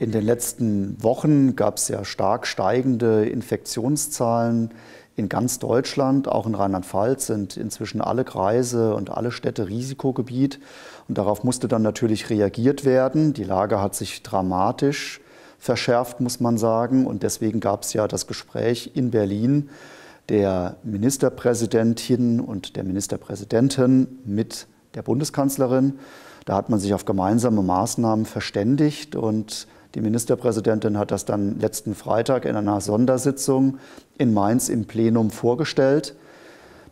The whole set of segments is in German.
In den letzten Wochen gab es ja stark steigende Infektionszahlen in ganz Deutschland. Auch in Rheinland-Pfalz sind inzwischen alle Kreise und alle Städte Risikogebiet. Und darauf musste dann natürlich reagiert werden. Die Lage hat sich dramatisch verschärft, muss man sagen. Und deswegen gab es ja das Gespräch in Berlin der Ministerpräsidentin und der Ministerpräsidentin mit der Bundeskanzlerin. Da hat man sich auf gemeinsame Maßnahmen verständigt und die Ministerpräsidentin hat das dann letzten Freitag in einer Sondersitzung in Mainz im Plenum vorgestellt.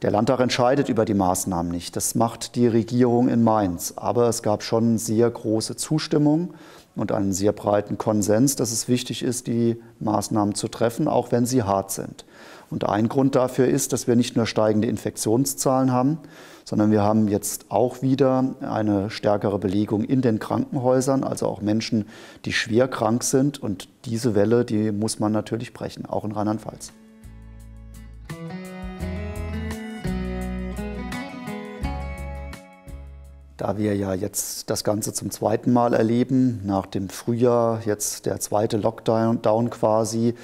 Der Landtag entscheidet über die Maßnahmen nicht. Das macht die Regierung in Mainz. Aber es gab schon sehr große Zustimmung und einen sehr breiten Konsens, dass es wichtig ist, die Maßnahmen zu treffen, auch wenn sie hart sind. Und ein Grund dafür ist, dass wir nicht nur steigende Infektionszahlen haben, sondern wir haben jetzt auch wieder eine stärkere Belegung in den Krankenhäusern, also auch Menschen, die schwer krank sind. Und diese Welle, die muss man natürlich brechen, auch in Rheinland-Pfalz. Da wir ja jetzt das Ganze zum zweiten Mal erleben, nach dem Frühjahr, jetzt der zweite Lockdown quasi,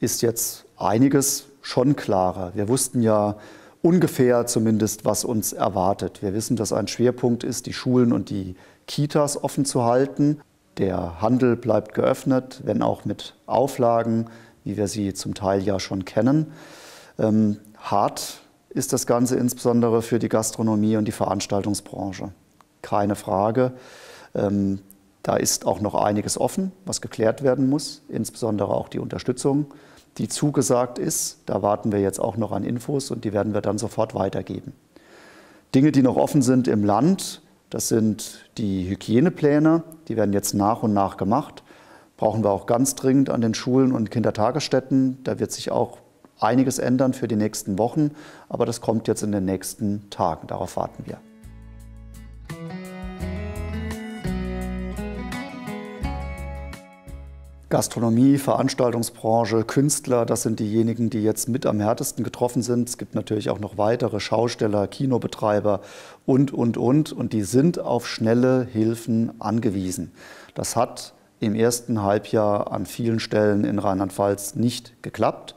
ist jetzt einiges schon klarer. Wir wussten ja ungefähr zumindest, was uns erwartet. Wir wissen, dass ein Schwerpunkt ist, die Schulen und die Kitas offen zu halten. Der Handel bleibt geöffnet, wenn auch mit Auflagen, wie wir sie zum Teil ja schon kennen. Ähm, hart ist das Ganze insbesondere für die Gastronomie und die Veranstaltungsbranche. Keine Frage. Ähm, da ist auch noch einiges offen, was geklärt werden muss, insbesondere auch die Unterstützung, die zugesagt ist. Da warten wir jetzt auch noch an Infos und die werden wir dann sofort weitergeben. Dinge, die noch offen sind im Land, das sind die Hygienepläne, die werden jetzt nach und nach gemacht. Brauchen wir auch ganz dringend an den Schulen und Kindertagesstätten. Da wird sich auch einiges ändern für die nächsten Wochen, aber das kommt jetzt in den nächsten Tagen. Darauf warten wir. Gastronomie, Veranstaltungsbranche, Künstler, das sind diejenigen, die jetzt mit am härtesten getroffen sind. Es gibt natürlich auch noch weitere Schausteller, Kinobetreiber und, und, und. Und die sind auf schnelle Hilfen angewiesen. Das hat im ersten Halbjahr an vielen Stellen in Rheinland-Pfalz nicht geklappt.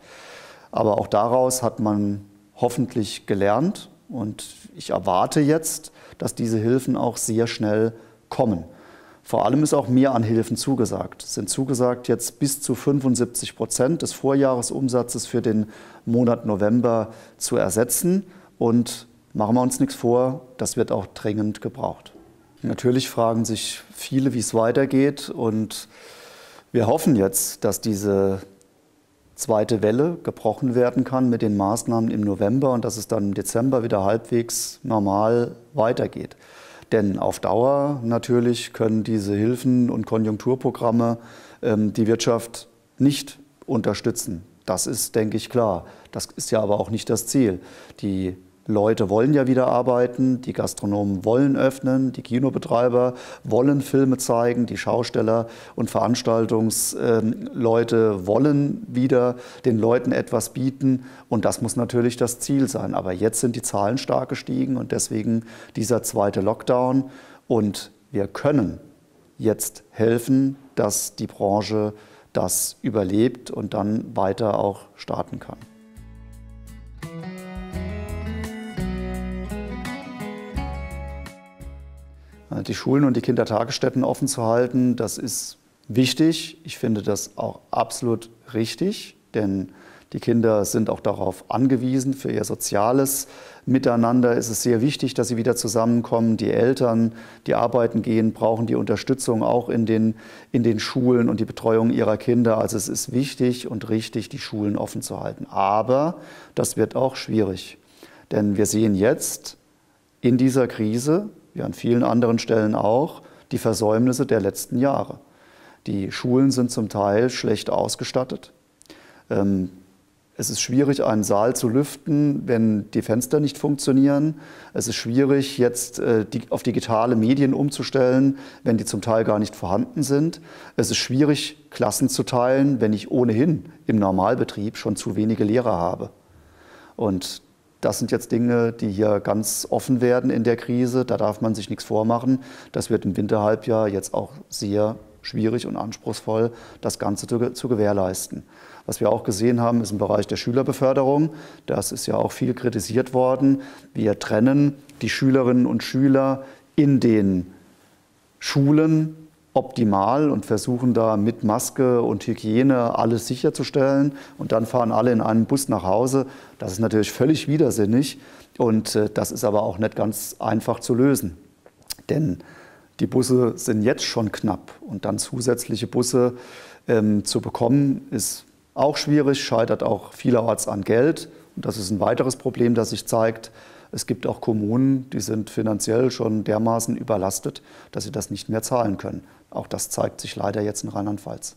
Aber auch daraus hat man hoffentlich gelernt. Und ich erwarte jetzt, dass diese Hilfen auch sehr schnell kommen. Vor allem ist auch mehr an Hilfen zugesagt. Es sind zugesagt jetzt bis zu 75 Prozent des Vorjahresumsatzes für den Monat November zu ersetzen. Und machen wir uns nichts vor, das wird auch dringend gebraucht. Natürlich fragen sich viele, wie es weitergeht. Und wir hoffen jetzt, dass diese zweite Welle gebrochen werden kann mit den Maßnahmen im November und dass es dann im Dezember wieder halbwegs normal weitergeht. Denn auf Dauer natürlich können diese Hilfen und Konjunkturprogramme ähm, die Wirtschaft nicht unterstützen. Das ist, denke ich, klar. Das ist ja aber auch nicht das Ziel. Die Leute wollen ja wieder arbeiten, die Gastronomen wollen öffnen, die Kinobetreiber wollen Filme zeigen, die Schausteller und Veranstaltungsleute wollen wieder den Leuten etwas bieten und das muss natürlich das Ziel sein. Aber jetzt sind die Zahlen stark gestiegen und deswegen dieser zweite Lockdown und wir können jetzt helfen, dass die Branche das überlebt und dann weiter auch starten kann. Äh, die Schulen und die Kindertagesstätten offen zu halten, das ist wichtig. Ich finde das auch absolut richtig, denn die Kinder sind auch darauf angewiesen. Für ihr soziales Miteinander ist es sehr wichtig, dass sie wieder zusammenkommen. Die Eltern, die arbeiten gehen, brauchen die Unterstützung auch in den, in den Schulen und die Betreuung ihrer Kinder. Also es ist wichtig und richtig, die Schulen offen zu halten. Aber das wird auch schwierig. Denn wir sehen jetzt in dieser Krise, wie an vielen anderen Stellen auch, die Versäumnisse der letzten Jahre. Die Schulen sind zum Teil schlecht ausgestattet. Ähm, es ist schwierig, einen Saal zu lüften, wenn die Fenster nicht funktionieren. Es ist schwierig, jetzt äh, auf digitale Medien umzustellen, wenn die zum Teil gar nicht vorhanden sind. Es ist schwierig, Klassen zu teilen, wenn ich ohnehin im Normalbetrieb schon zu wenige Lehrer habe. Und das sind jetzt Dinge, die hier ganz offen werden in der Krise. Da darf man sich nichts vormachen. Das wird im Winterhalbjahr jetzt auch sehr schwierig und anspruchsvoll, das Ganze zu, zu, gewährleisten. Was wir auch gesehen haben, ist im Bereich der Schülerbeförderung. Das ist ja auch viel kritisiert worden. Wir trennen die Schülerinnen und Schüler in den Schulen optimal und versuchen da mit Maske und Hygiene alles sicherzustellen. Und dann fahren alle in einem Bus nach Hause. Das ist natürlich völlig widersinnig und äh, das ist aber auch nicht ganz einfach zu lösen. Denn die Busse sind jetzt schon knapp und dann zusätzliche Busse ähm, zu bekommen, ist auch schwierig, scheitert auch vielerorts an Geld. Und das ist ein weiteres Problem, das sich zeigt. Es gibt auch Kommunen, die sind finanziell schon dermaßen überlastet, dass sie das nicht mehr zahlen können. Auch das zeigt sich leider jetzt in Rheinland-Pfalz.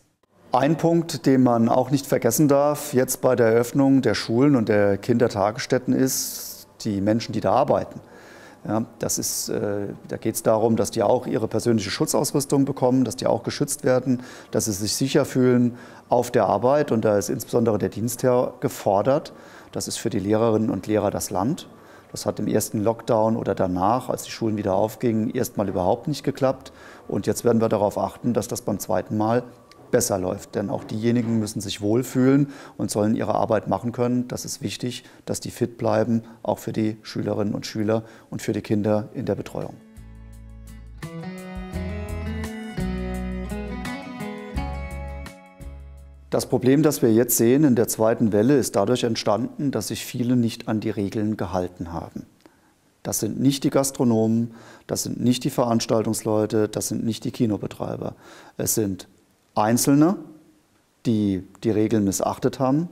Ein Punkt, den man auch nicht vergessen darf, jetzt bei der Eröffnung der Schulen und der Kindertagesstätten ist die Menschen, die da arbeiten. Ja, das ist, äh, da geht es darum, dass die auch ihre persönliche Schutzausrüstung bekommen, dass die auch geschützt werden, dass sie sich sicher fühlen auf der Arbeit. Und da ist insbesondere der Dienstherr gefordert. Das ist für die Lehrerinnen und Lehrer das Land. Das hat im ersten Lockdown oder danach, als die Schulen wieder aufgingen, erstmal überhaupt nicht geklappt. Und jetzt werden wir darauf achten, dass das beim zweiten Mal besser läuft. Denn auch diejenigen müssen sich wohlfühlen und sollen ihre Arbeit machen können. Das ist wichtig, dass die fit bleiben, auch für die Schülerinnen und Schüler und für die Kinder in der Betreuung. Das Problem, das wir jetzt sehen in der zweiten Welle, ist dadurch entstanden, dass sich viele nicht an die Regeln gehalten haben. Das sind nicht die Gastronomen, das sind nicht die Veranstaltungsleute, das sind nicht die Kinobetreiber. Es sind Einzelne, die die Regeln missachtet haben,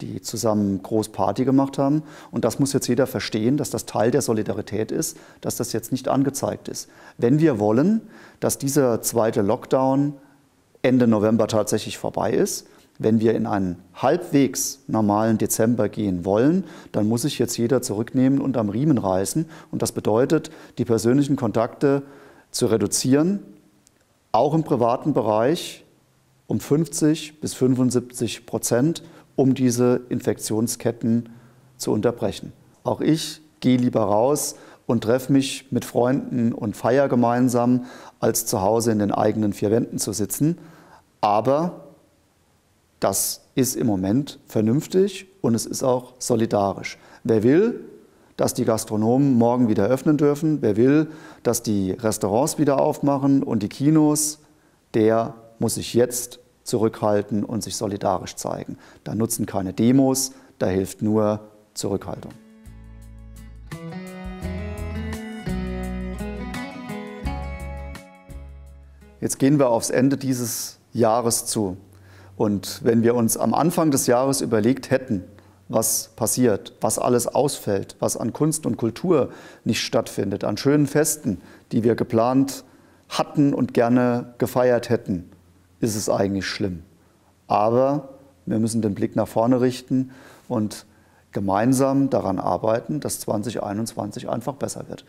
die zusammen groß Party gemacht haben. Und das muss jetzt jeder verstehen, dass das Teil der Solidarität ist, dass das jetzt nicht angezeigt ist. Wenn wir wollen, dass dieser zweite Lockdown Ende November tatsächlich vorbei ist, wenn wir in einen halbwegs normalen Dezember gehen wollen, dann muss sich jetzt jeder zurücknehmen und am Riemen reißen. Und das bedeutet, die persönlichen Kontakte zu reduzieren, auch im privaten Bereich um 50 bis 75 Prozent, um diese Infektionsketten zu unterbrechen. Auch ich gehe lieber raus und treffe mich mit Freunden und feier gemeinsam, als zu Hause in den eigenen vier Wänden zu sitzen. Aber das ist im Moment vernünftig und es ist auch solidarisch. Wer will, dass die Gastronomen morgen wieder öffnen dürfen, wer will, dass die Restaurants wieder aufmachen und die Kinos, der muss sich jetzt zurückhalten und sich solidarisch zeigen. Da nutzen keine Demos, da hilft nur Zurückhaltung. Jetzt gehen wir aufs Ende dieses Jahres zu. Und wenn wir uns am Anfang des Jahres überlegt hätten, was passiert, was alles ausfällt, was an Kunst und Kultur nicht stattfindet, an schönen Festen, die wir geplant hatten und gerne gefeiert hätten, ist es eigentlich schlimm. Aber wir müssen den Blick nach vorne richten und gemeinsam daran arbeiten, dass 2021 einfach besser wird.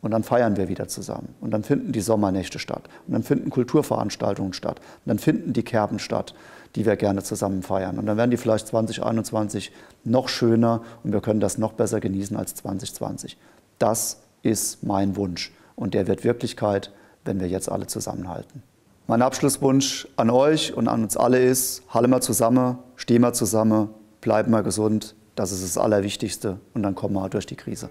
Und dann feiern wir wieder zusammen. Und dann finden die Sommernächte statt. Und dann finden Kulturveranstaltungen statt. Und dann finden die Kerben statt, die wir gerne zusammen feiern. Und dann werden die vielleicht 2021 noch schöner und wir können das noch besser genießen als 2020. Das ist mein Wunsch. Und der wird Wirklichkeit, wenn wir jetzt alle zusammenhalten. Mein Abschlusswunsch an euch und an uns alle ist, halle mal zusammen, steh mal zusammen, bleib mal gesund. Das ist das Allerwichtigste und dann kommen wir durch die Krise.